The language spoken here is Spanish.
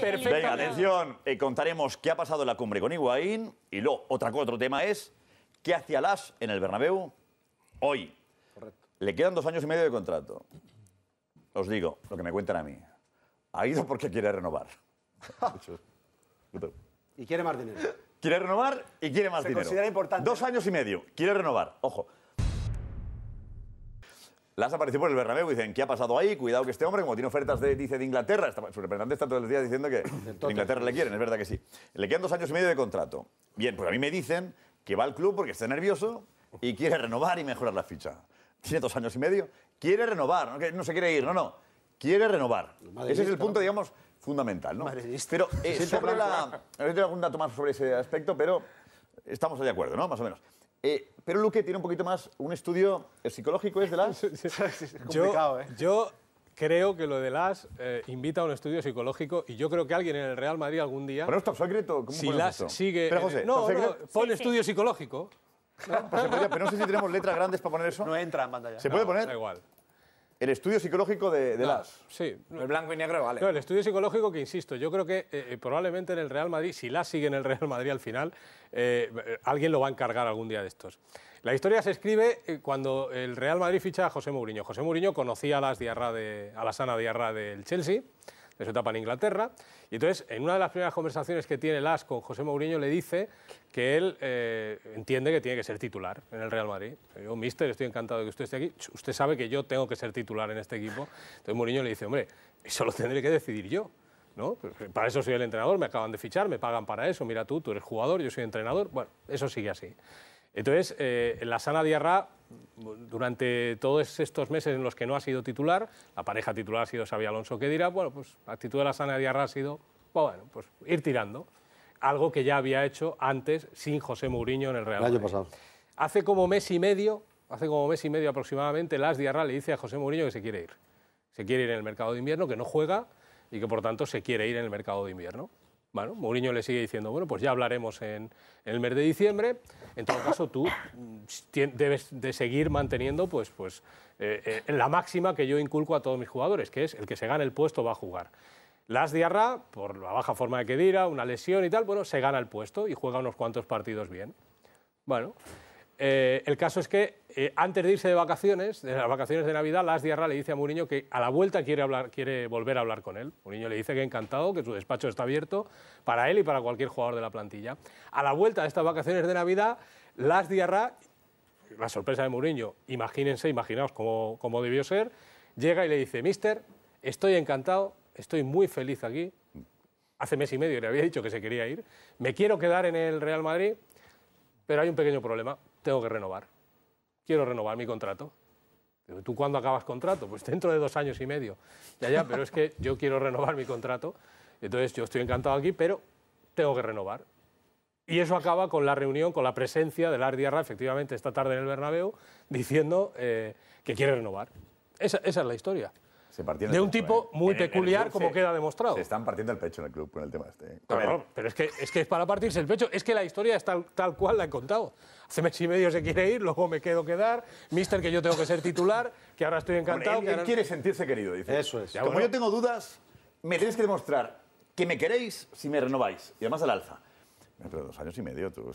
Perfecto. Venga, atención, eh, contaremos qué ha pasado en la cumbre con Higuaín y luego otra, otro tema es qué hacía Las en el Bernabéu hoy. Correcto. Le quedan dos años y medio de contrato. Os digo, lo que me cuentan a mí. Ha ido porque quiere renovar. y quiere más dinero. Quiere renovar y quiere más Se dinero. Considera importante. Dos años y medio. Quiere renovar. Ojo, las apareció por el Bernabéu y dicen, ¿qué ha pasado ahí? Cuidado que este hombre, como tiene ofertas de, dice, de Inglaterra, está, su representante está todos los días diciendo que Inglaterra le quieren, es verdad que sí. Le quedan dos años y medio de contrato. Bien, pues a mí me dicen que va al club porque está nervioso y quiere renovar y mejorar la ficha. Tiene dos años y medio, quiere renovar, no, se quiere ir, no, no, quiere renovar. Ese es el punto, digamos, fundamental, ¿no? Madre pero eh, algún dato más sobre ese aspecto, pero estamos de acuerdo, ¿no? Más o menos. Eh, pero Luque tiene un poquito más un estudio eh, psicológico, ¿es de las? es complicado, ¿eh? Yo, creo que lo de las eh, invita a un estudio psicológico y yo creo que alguien en el Real Madrid algún día. Pero esto secreto, ¿cómo si las sigue. no, pon estudio psicológico. pero no sé si tenemos letras grandes para poner eso. No entra en pantalla. ¿Se puede poner? Da igual el estudio psicológico de, ah, Las. Sí. El blanco y negro, vale. el estudio psicológico que, insisto, yo creo que eh, eh, probablemente en el Real Madrid, si Las sigue en el Real Madrid al final, eh, alguien lo va a encargar algún día de estos. La historia se escribe cuando el Real Madrid ficha a José Mourinho. José Mourinho conocía a Las Diarra de, a la sana Diarra del Chelsea de etapa en Inglaterra. Y entonces, en una de las primeras conversaciones que tiene Las con José Mourinho, le dice que él eh, entiende que tiene que ser titular en el Real Madrid. Yo, mister, estoy encantado de que usted esté aquí. Usted sabe que yo tengo que ser titular en este equipo. Entonces Mourinho le dice, hombre, eso lo tendré que decidir yo. ¿No? Pues, eh, para eso soy el entrenador, me acaban de fichar, me pagan para eso. Mira tú, tú eres jugador, yo soy entrenador. Bueno, eso sigue así. Entonces, eh, la sana diarra durante todos estos meses en los que no ha sido titular, la pareja titular ha sido Xavi Alonso, que dirá, bueno, pues la actitud de la sana diarra ha sido, pues bueno, pues ir tirando, algo que ya había hecho antes sin José Mourinho en el Real Madrid. año pasado. Hace como mes y medio, hace como mes y medio aproximadamente, Las Diarra le dice a José Mourinho que se quiere ir. Se quiere ir en el mercado de invierno, que no juega y que por tanto se quiere ir en el mercado de invierno. Bueno, Mourinho le sigue diciendo, bueno, pues ya hablaremos en, el mes de diciembre. En todo caso, tú mm, debes de seguir manteniendo pues, pues, eh, eh, la máxima que yo inculco a todos mis jugadores, que es el que se gane el puesto va a jugar. Las Diarra, por la baja forma de que Kedira, una lesión y tal, bueno, se gana el puesto y juega unos cuantos partidos bien. Bueno, eh, el caso es que eh, antes de irse de vacaciones, de las vacaciones de Navidad, Las Diarra le dice a Mourinho que a la vuelta quiere, hablar, quiere volver a hablar con él. Mourinho le dice que encantado, que su despacho está abierto para él y para cualquier jugador de la plantilla. A la vuelta de estas vacaciones de Navidad, Las Diarra, la sorpresa de Mourinho, imagínense, imaginaos cómo, cómo debió ser, llega y le dice, mister, estoy encantado, estoy muy feliz aquí. Hace mes y medio le había dicho que se quería ir. Me quiero quedar en el Real Madrid, pero hay un pequeño problema tengo que renovar, quiero renovar mi contrato. Pero tú cuándo acabas contrato? Pues dentro de dos años y medio. Ya, ya, pero es que yo quiero renovar mi contrato, entonces yo estoy encantado aquí, pero tengo que renovar. Y eso acaba con la reunión, con la presencia de Lars efectivamente, esta tarde en el Bernabéu, diciendo eh, que quiere renovar. esa, es la historia de un tipo ¿eh? muy peculiar, como queda demostrado. Se están partiendo el pecho en el club con el tema este. ¿eh? pero es que, es que para partirse el pecho. Es que la historia es tal, cual la he contado. Hace mes y medio se quiere ir, luego me quedo quedar. Mister, que yo tengo que ser titular, que ahora estoy encantado. que quiere sentirse querido, dice. Eso es. como yo tengo dudas, me tenéis que demostrar que me queréis si me renováis. Y además al alza. Pero dos años y medio, tú.